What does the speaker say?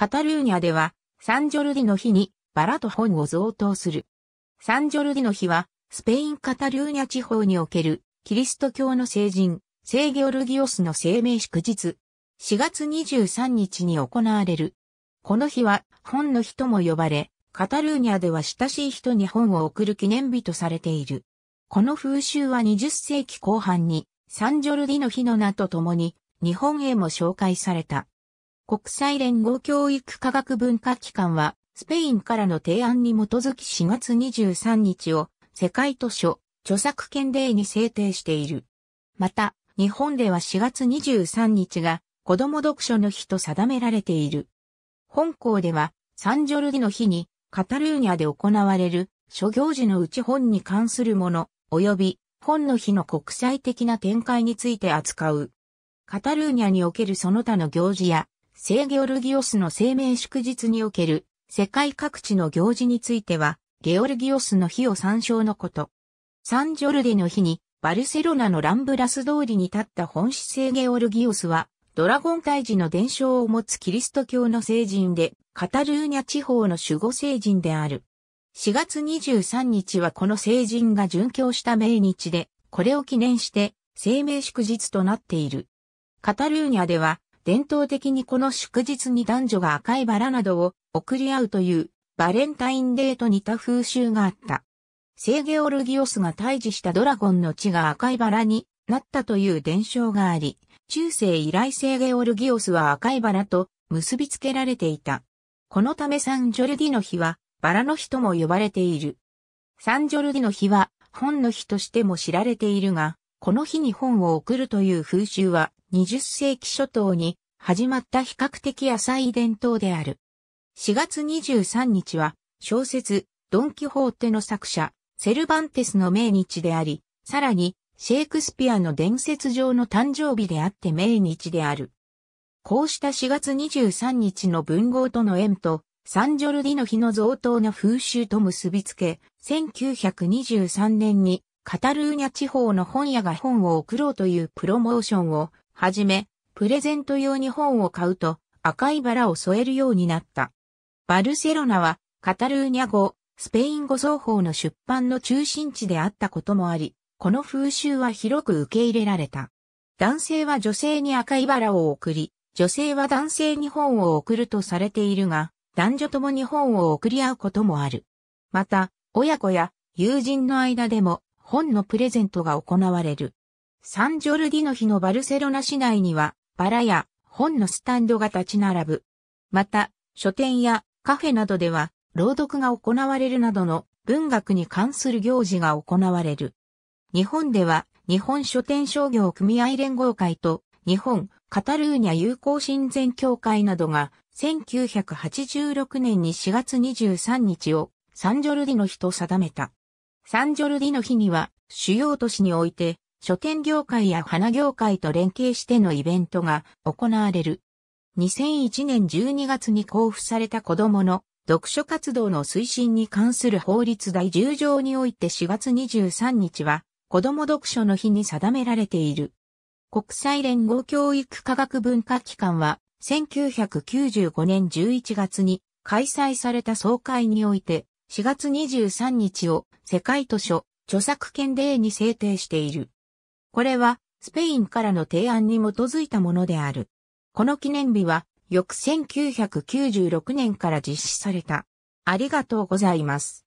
カタルーニャでは、サンジョルディの日にバラと本を贈答する。サンジョルディの日は、スペインカタルーニャ地方における、キリスト教の聖人、聖ゲオルギオスの生命祝日。4月23日に行われる。この日は、本の日とも呼ばれ、カタルーニャでは親しい人に本を贈る記念日とされている。この風習は20世紀後半に、サンジョルディの日の名とともに、日本へも紹介された。国際連合教育科学文化機関は、スペインからの提案に基づき4月23日を世界図書、著作権デーに制定している。また、日本では4月23日が子供読書の日と定められている。本校では、サンジョルディの日に、カタルーニャで行われる諸行事のうち本に関するもの、及び本の日の国際的な展開について扱う。カタルーニャにおけるその他の行事や聖ゲオルギオスの生命祝日における世界各地の行事については、ゲオルギオスの日を参照のこと。サンジョルデの日に、バルセロナのランブラス通りに立った本市聖ゲオルギオスは、ドラゴン退治の伝承を持つキリスト教の聖人で、カタルーニャ地方の守護聖人である。4月23日はこの聖人が殉教した命日で、これを記念して、生命祝日となっている。カタルーニャでは、伝統的にこの祝日に男女が赤いバラなどを送り合うというバレンタインデーと似た風習があった。聖ゲオルギオスが退治したドラゴンの血が赤いバラになったという伝承があり、中世以来聖ゲオルギオスは赤いバラと結びつけられていた。このためサンジョルディの日はバラの日とも呼ばれている。サンジョルディの日は本の日としても知られているが、この日に本を送るという風習は20世紀初頭に始まった比較的浅い伝統である。4月23日は小説ドン・キホーテの作者セルバンテスの命日であり、さらにシェイクスピアの伝説上の誕生日であって命日である。こうした4月23日の文豪との縁と、サンジョルディの日の贈答の風習と結びつけ、1923年にカタルーニャ地方の本屋が本を送ろうというプロモーションをはじめ、プレゼント用に本を買うと赤いバラを添えるようになった。バルセロナはカタルーニャ語、スペイン語双方の出版の中心地であったこともあり、この風習は広く受け入れられた。男性は女性に赤いバラを送り、女性は男性に本を送るとされているが、男女ともに本を送り合うこともある。また、親子や友人の間でも本のプレゼントが行われる。サンジョルディの日のバルセロナ市内には、バラや本のスタンドが立ち並ぶ。また、書店やカフェなどでは、朗読が行われるなどの文学に関する行事が行われる。日本では、日本書店商業組合連合会と、日本カタルーニャ友好親善協会などが、1986年に4月23日をサンジョルディの日と定めた。サンジョルディの日には、主要都市において、書店業界や花業界と連携してのイベントが行われる。2001年12月に交付された子供の読書活動の推進に関する法律第10条において4月23日は子供読書の日に定められている。国際連合教育科学文化機関は1995年11月に開催された総会において4月23日を世界図書著作権デーに制定している。これはスペインからの提案に基づいたものである。この記念日は翌1996年から実施された。ありがとうございます。